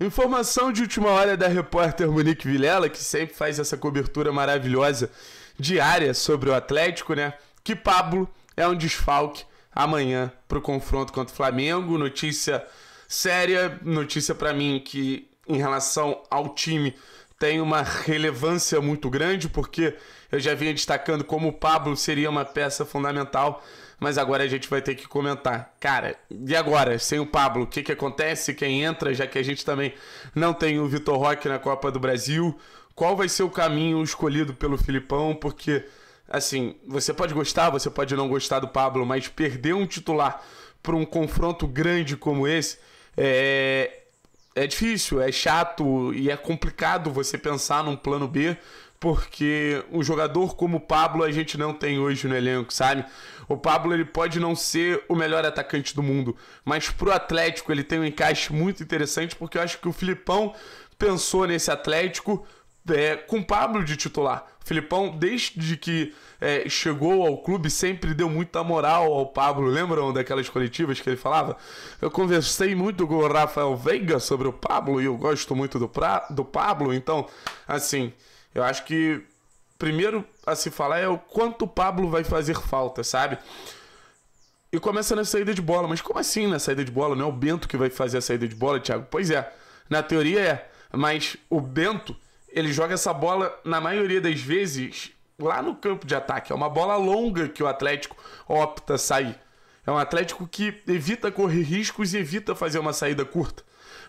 Informação de última hora da repórter Monique Vilela, que sempre faz essa cobertura maravilhosa diária sobre o Atlético, né? Que Pablo é um desfalque amanhã para o confronto contra o Flamengo. Notícia séria, notícia para mim que em relação ao time tem uma relevância muito grande, porque eu já vinha destacando como o Pablo seria uma peça fundamental mas agora a gente vai ter que comentar. Cara, e agora? Sem o Pablo, o que, que acontece? Quem entra, já que a gente também não tem o Vitor Roque na Copa do Brasil? Qual vai ser o caminho escolhido pelo Filipão? Porque, assim, você pode gostar, você pode não gostar do Pablo, mas perder um titular para um confronto grande como esse é, é difícil, é chato e é complicado você pensar num plano B, porque um jogador como o Pablo a gente não tem hoje no elenco, sabe? O Pablo ele pode não ser o melhor atacante do mundo, mas pro Atlético ele tem um encaixe muito interessante, porque eu acho que o Filipão pensou nesse Atlético é, com o Pablo de titular. O Filipão, desde que é, chegou ao clube, sempre deu muita moral ao Pablo. Lembram daquelas coletivas que ele falava? Eu conversei muito com o Rafael Veiga sobre o Pablo e eu gosto muito do, pra, do Pablo, então, assim. Eu acho que primeiro a se falar é o quanto o Pablo vai fazer falta, sabe? E começa na saída de bola. Mas como assim na saída de bola? Não é o Bento que vai fazer a saída de bola, Thiago? Pois é, na teoria é. Mas o Bento, ele joga essa bola, na maioria das vezes, lá no campo de ataque. É uma bola longa que o Atlético opta sair. É um Atlético que evita correr riscos e evita fazer uma saída curta.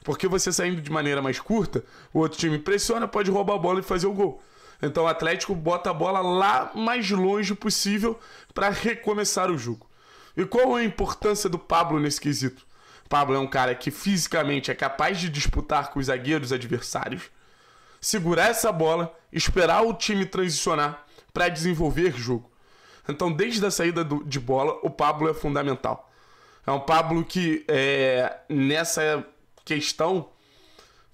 Porque você saindo de maneira mais curta, o outro time pressiona, pode roubar a bola e fazer o gol. Então o Atlético bota a bola lá mais longe possível para recomeçar o jogo. E qual é a importância do Pablo nesse quesito? Pablo é um cara que fisicamente é capaz de disputar com os zagueiros adversários, segurar essa bola, esperar o time transicionar para desenvolver jogo. Então, desde a saída do, de bola, o Pablo é fundamental. É um Pablo que, é, nessa questão,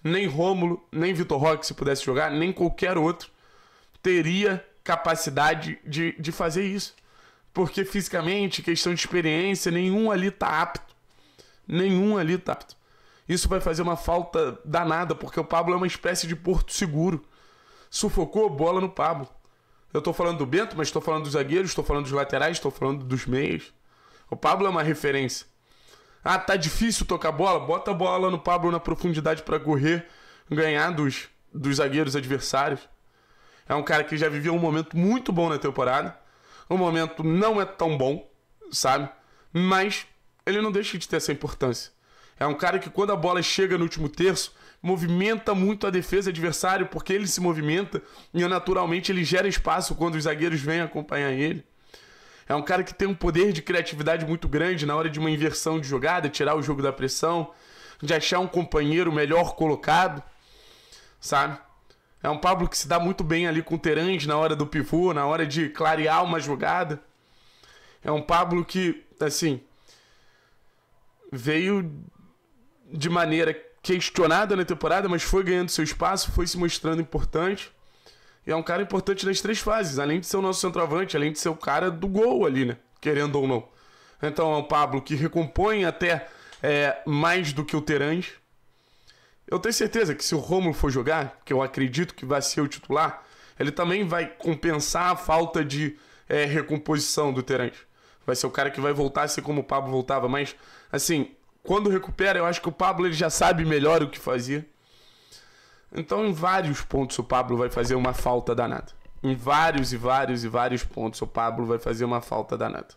nem Rômulo, nem Vitor Roque, se pudesse jogar, nem qualquer outro, teria capacidade de, de fazer isso. Porque fisicamente, questão de experiência, nenhum ali tá apto. Nenhum ali tá apto. Isso vai fazer uma falta danada, porque o Pablo é uma espécie de porto seguro. Sufocou, bola no Pablo. Eu tô falando do Bento, mas estou falando dos zagueiros, estou falando dos laterais, estou falando dos meios O Pablo é uma referência. Ah, tá difícil tocar bola? Bota a bola no Pablo na profundidade para correr, ganhar dos, dos zagueiros adversários. É um cara que já viveu um momento muito bom na temporada. O um momento não é tão bom, sabe? Mas ele não deixa de ter essa importância. É um cara que quando a bola chega no último terço, movimenta muito a defesa adversária porque ele se movimenta e naturalmente ele gera espaço quando os zagueiros vêm acompanhar ele. É um cara que tem um poder de criatividade muito grande na hora de uma inversão de jogada, tirar o jogo da pressão, de achar um companheiro melhor colocado, sabe? É um Pablo que se dá muito bem ali com o Terange na hora do pivô, na hora de clarear uma jogada. É um Pablo que, assim, veio de maneira questionada na temporada, mas foi ganhando seu espaço, foi se mostrando importante. E é um cara importante nas três fases, além de ser o nosso centroavante, além de ser o cara do gol ali, né? Querendo ou não. Então é o Pablo que recompõe até é, mais do que o Terãs. Eu tenho certeza que se o Romulo for jogar, que eu acredito que vai ser o titular, ele também vai compensar a falta de é, recomposição do Terãs. Vai ser o cara que vai voltar a ser como o Pablo voltava, mas assim, quando recupera, eu acho que o Pablo ele já sabe melhor o que fazer. Então, em vários pontos, o Pablo vai fazer uma falta danada. Em vários e vários e vários pontos, o Pablo vai fazer uma falta danada.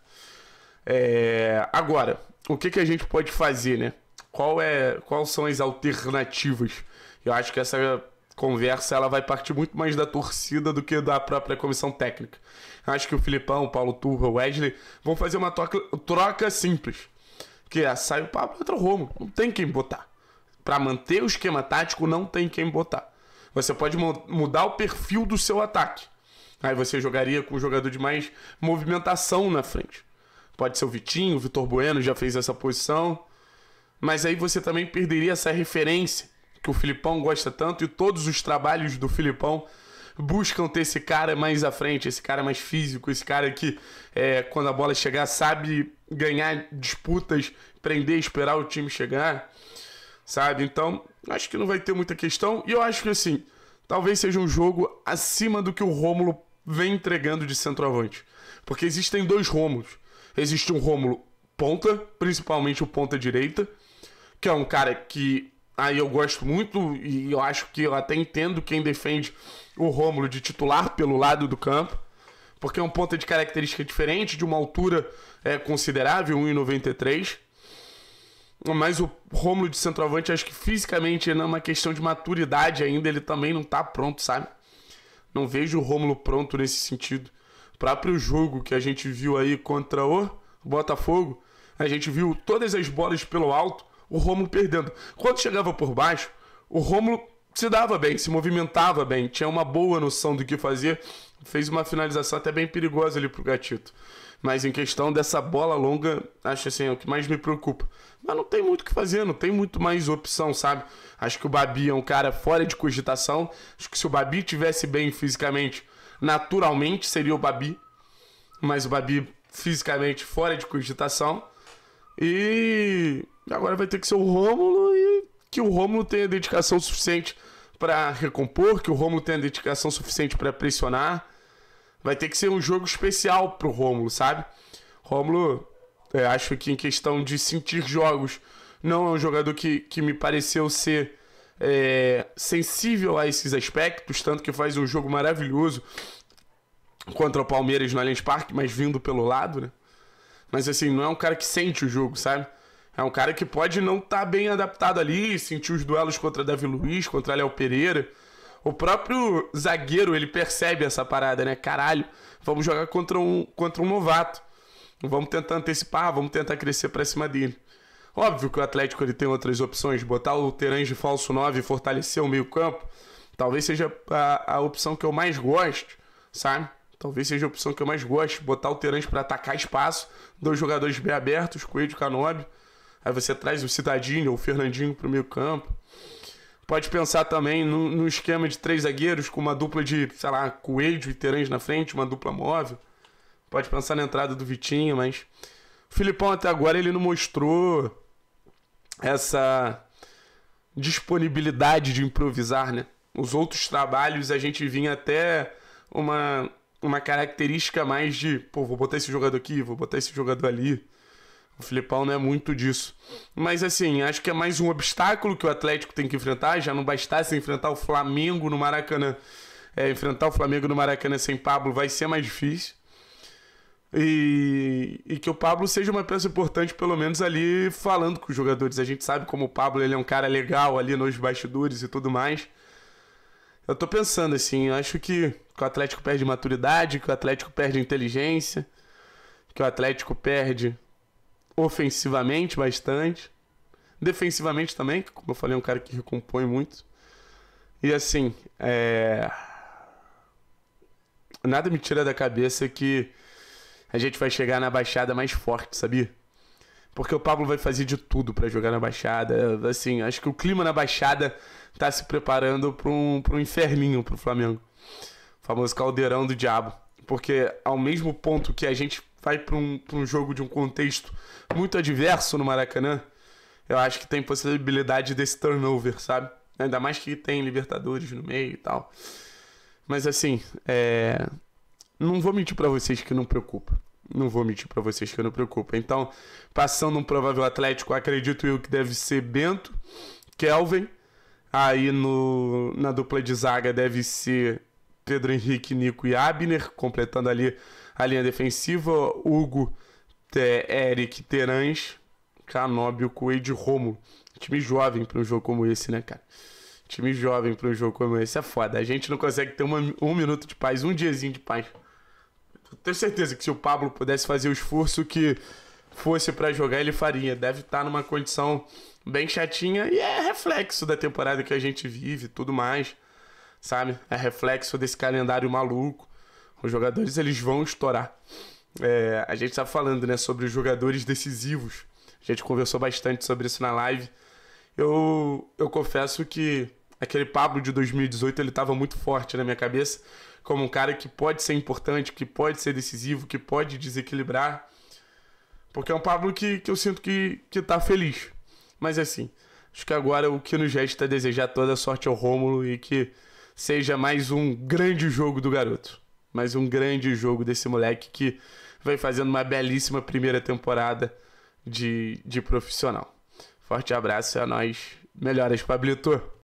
É... Agora, o que, que a gente pode fazer, né? Qual é... Quais são as alternativas? Eu acho que essa conversa ela vai partir muito mais da torcida do que da própria comissão técnica. Eu acho que o Filipão, o Paulo Turra, o Wesley vão fazer uma troca, troca simples. Que é, sai o Pablo, entra o Romo. Não tem quem botar para manter o esquema tático, não tem quem botar. Você pode mudar o perfil do seu ataque. Aí você jogaria com um jogador de mais movimentação na frente. Pode ser o Vitinho, o Vitor Bueno já fez essa posição. Mas aí você também perderia essa referência que o Filipão gosta tanto e todos os trabalhos do Filipão buscam ter esse cara mais à frente, esse cara mais físico, esse cara que, é, quando a bola chegar, sabe ganhar disputas, prender, esperar o time chegar sabe? Então, acho que não vai ter muita questão. E eu acho que, assim, talvez seja um jogo acima do que o Rômulo vem entregando de centroavante. Porque existem dois Rômulos. Existe um Rômulo ponta, principalmente o ponta direita, que é um cara que aí eu gosto muito e eu acho que eu até entendo quem defende o Rômulo de titular pelo lado do campo, porque é um ponta de característica diferente, de uma altura é, considerável, 1,93. Mas o Romulo de centroavante, acho que fisicamente, não é uma questão de maturidade ainda, ele também não tá pronto, sabe? Não vejo o Romulo pronto nesse sentido. O próprio jogo que a gente viu aí contra o Botafogo, a gente viu todas as bolas pelo alto, o Romulo perdendo. Quando chegava por baixo, o Romulo se dava bem, se movimentava bem, tinha uma boa noção do que fazer. Fez uma finalização até bem perigosa ali pro Gatito. Mas em questão dessa bola longa, acho assim, é o que mais me preocupa. Mas não tem muito o que fazer, não tem muito mais opção, sabe? Acho que o Babi é um cara fora de cogitação. Acho que se o Babi tivesse bem fisicamente, naturalmente seria o Babi. Mas o Babi fisicamente fora de cogitação. E agora vai ter que ser o Rômulo e que o Rômulo tenha dedicação suficiente para recompor, que o Romulo tenha dedicação suficiente para pressionar. Vai ter que ser um jogo especial pro Romulo, sabe? Romulo, é, acho que em questão de sentir jogos, não é um jogador que, que me pareceu ser é, sensível a esses aspectos, tanto que faz um jogo maravilhoso contra o Palmeiras no Allianz Parque, mas vindo pelo lado, né? Mas assim, não é um cara que sente o jogo, sabe? É um cara que pode não estar tá bem adaptado ali, sentir os duelos contra Davi Luiz, contra Léo Pereira. O próprio zagueiro, ele percebe essa parada, né? Caralho, vamos jogar contra um, contra um novato. Vamos tentar antecipar, vamos tentar crescer pra cima dele. Óbvio que o Atlético ele tem outras opções. Botar o Teran de falso 9 e fortalecer o meio campo, talvez seja a, a opção que eu mais gosto, sabe? Talvez seja a opção que eu mais gosto. Botar o Terãs para atacar espaço. Dois jogadores bem abertos, Coelho e canob. Aí você traz o Cidadinho ou o Fernandinho para o meio campo. Pode pensar também no esquema de três zagueiros com uma dupla de, sei lá, Coelho e Terãs na frente, uma dupla móvel. Pode pensar na entrada do Vitinho, mas... O Filipão até agora ele não mostrou essa disponibilidade de improvisar, né? Os outros trabalhos a gente vinha até uma, uma característica mais de, pô, vou botar esse jogador aqui, vou botar esse jogador ali. O Filipão não é muito disso. Mas assim, acho que é mais um obstáculo que o Atlético tem que enfrentar. Já não bastasse enfrentar o Flamengo no Maracanã. É, enfrentar o Flamengo no Maracanã sem Pablo vai ser mais difícil. E, e, que o Pablo seja uma peça importante, pelo menos ali falando com os jogadores. A gente sabe como o Pablo ele é um cara legal ali nos bastidores e tudo mais. Eu tô pensando assim, acho que, que o Atlético perde maturidade, que o Atlético perde inteligência, que o Atlético perde ofensivamente bastante. Defensivamente também, que como eu falei, é um cara que recompõe muito. E assim, é... nada me tira da cabeça que a gente vai chegar na baixada mais forte, sabia? Porque o Pablo vai fazer de tudo para jogar na baixada. Assim, acho que o clima na baixada tá se preparando para um, pra um inferninho pro Flamengo. O famoso caldeirão do diabo. Porque ao mesmo ponto que a gente vai para um, um jogo de um contexto muito adverso no Maracanã, eu acho que tem possibilidade desse turnover, sabe? Ainda mais que tem Libertadores no meio e tal. Mas assim, é... não vou mentir para vocês que não preocupa. Não vou mentir para vocês que não preocupa. Então, passando um provável Atlético, acredito eu que deve ser Bento, Kelvin. Aí no, na dupla de zaga deve ser Pedro Henrique, Nico e Abner, completando ali a linha defensiva, Hugo, é, Eric, Terãs, Canóbio, Coelho e Romo. Time jovem para um jogo como esse, né, cara? Time jovem para um jogo como esse é foda. A gente não consegue ter uma, um minuto de paz, um diazinho de paz. tenho certeza que se o Pablo pudesse fazer o esforço que fosse para jogar, ele faria. Deve estar tá numa condição bem chatinha e é reflexo da temporada que a gente vive tudo mais, sabe? É reflexo desse calendário maluco. Os jogadores eles vão estourar. É, a gente está falando né, sobre os jogadores decisivos. A gente conversou bastante sobre isso na live. Eu, eu confesso que aquele Pablo de 2018 ele estava muito forte na minha cabeça como um cara que pode ser importante, que pode ser decisivo, que pode desequilibrar. Porque é um Pablo que, que eu sinto que, que tá feliz. Mas assim, acho que agora o que nos resta é desejar toda sorte ao Rômulo e que seja mais um grande jogo do garoto mas um grande jogo desse moleque que vem fazendo uma belíssima primeira temporada de, de profissional. Forte abraço, é nóis. Melhoras, Pablito.